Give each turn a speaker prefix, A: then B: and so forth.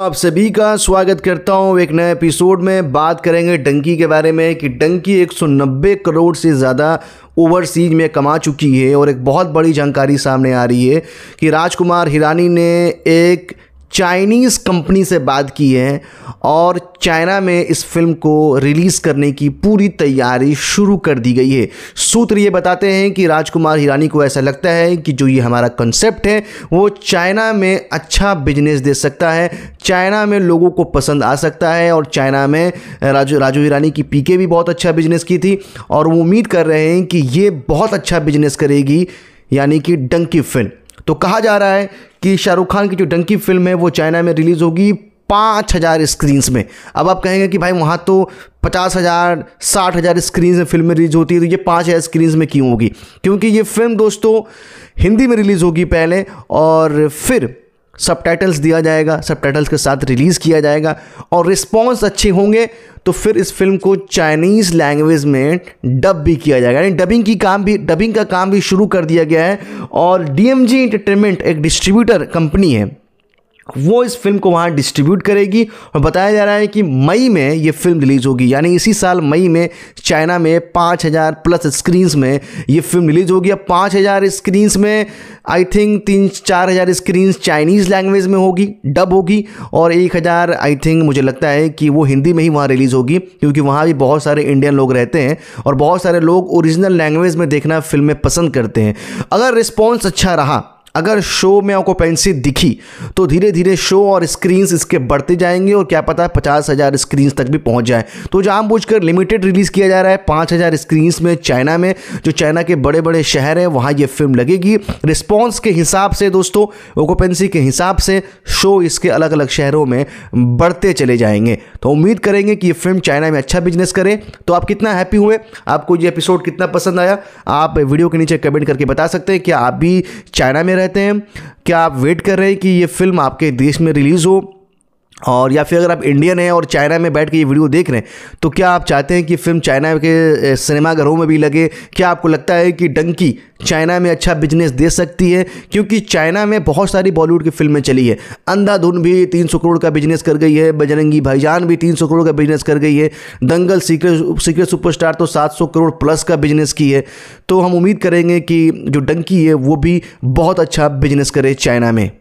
A: आप सभी का स्वागत करता हूं एक नए एपिसोड में बात करेंगे डंकी के बारे में कि डंकी 190 करोड़ से ज़्यादा ओवरसीज में कमा चुकी है और एक बहुत बड़ी जानकारी सामने आ रही है कि राजकुमार हिरानी ने एक चाइनीज़ कंपनी से बात की है और चाइना में इस फिल्म को रिलीज़ करने की पूरी तैयारी शुरू कर दी गई है सूत्र ये बताते हैं कि राजकुमार हिरानी को ऐसा लगता है कि जो ये हमारा कंसेप्ट है वो चाइना में अच्छा बिजनेस दे सकता है चाइना में लोगों को पसंद आ सकता है और चाइना में राजू राजू हिरानी की पीके भी बहुत अच्छा बिजनेस की थी और वो उम्मीद कर रहे हैं कि ये बहुत अच्छा बिजनेस करेगी यानी कि डंकी फिल्म तो कहा जा रहा है कि शाहरुख खान की जो डंकी फिल्म है वो चाइना में रिलीज़ होगी पाँच हज़ार स्क्रीन्स में अब आप कहेंगे कि भाई वहाँ तो पचास हज़ार साठ हज़ार स्क्रीन में फिल्म रिलीज होती है तो ये पाँच हज़ार स्क्रीन्स में क्यों होगी क्योंकि ये फिल्म दोस्तों हिंदी में रिलीज़ होगी पहले और फिर सब दिया जाएगा सब के साथ रिलीज़ किया जाएगा और रिस्पॉन्स अच्छे होंगे तो फिर इस फिल्म को चाइनीज़ लैंग्वेज में डब भी किया जाएगा यानी डबिंग की काम भी डबिंग का काम भी शुरू कर दिया गया है और डी एम जी एंटरटेनमेंट एक डिस्ट्रीब्यूटर कंपनी है वो इस फिल्म को वहाँ डिस्ट्रीब्यूट करेगी और बताया जा रहा है कि मई में ये फिल्म रिलीज़ होगी यानी इसी साल मई में चाइना में पाँच हज़ार प्लस स्क्रीन्स में ये फिल्म रिलीज़ होगी अब पाँच हज़ार स्क्रीन्स में आई थिंक तीन चार हज़ार स्क्रीन्स चाइनीज़ लैंग्वेज में होगी डब होगी और एक हज़ार आई थिंक मुझे लगता है कि वो हिंदी में ही वहाँ रिलीज़ होगी क्योंकि वहाँ भी बहुत सारे इंडियन लोग रहते हैं और बहुत सारे लोग ओरिजिनल लैंग्वेज में देखना फिल्में पसंद करते हैं अगर रिस्पॉन्स अच्छा रहा अगर शो में ऑकोपेंसी दिखी तो धीरे धीरे शो और स्क्रीन्स इसके बढ़ते जाएंगे और क्या पता है पचास हज़ार स्क्रीन्स तक भी पहुंच जाए तो जानबूझ कर लिमिटेड रिलीज़ किया जा रहा है पाँच हज़ार स्क्रीन्स में चाइना में जो चाइना के बड़े बड़े शहर हैं वहाँ ये फिल्म लगेगी रिस्पॉन्स के हिसाब से दोस्तों ओकोपेंसी के हिसाब से शो इसके अलग अलग शहरों में बढ़ते चले जाएंगे तो उम्मीद करेंगे कि ये फिल्म चाइना में अच्छा बिजनेस करे तो आप कितना हैप्पी हुए आपको ये एपिसोड कितना पसंद आया आप वीडियो के नीचे कमेंट करके बता सकते हैं कि आप भी चाइना में रह रहते हैं क्या आप वेट कर रहे हैं कि ये फिल्म आपके देश में रिलीज़ हो और या फिर अगर आप इंडियन हैं और चाइना में बैठ के ये वीडियो देख रहे हैं तो क्या आप चाहते हैं कि फिल्म चाइना के सिनेमाघरों में भी लगे क्या आपको लगता है कि डंकी चाइना में अच्छा बिजनेस दे सकती है क्योंकि चाइना में बहुत सारी बॉलीवुड की फिल्में चली है अंधाधुन भी तीन सौ करोड़ का बिजनेस कर गई है बजरंगी भाईजान भी सौ करोड़ का बिजनेस कर गई है दंगल सीक्रेट सीक्रेट सुपरस्टार तो सौ करोड़ प्लस का बिजनेस की है तो हम उम्मीद करेंगे कि जो डंकी है वो भी बहुत अच्छा बिजनेस करे चाइना में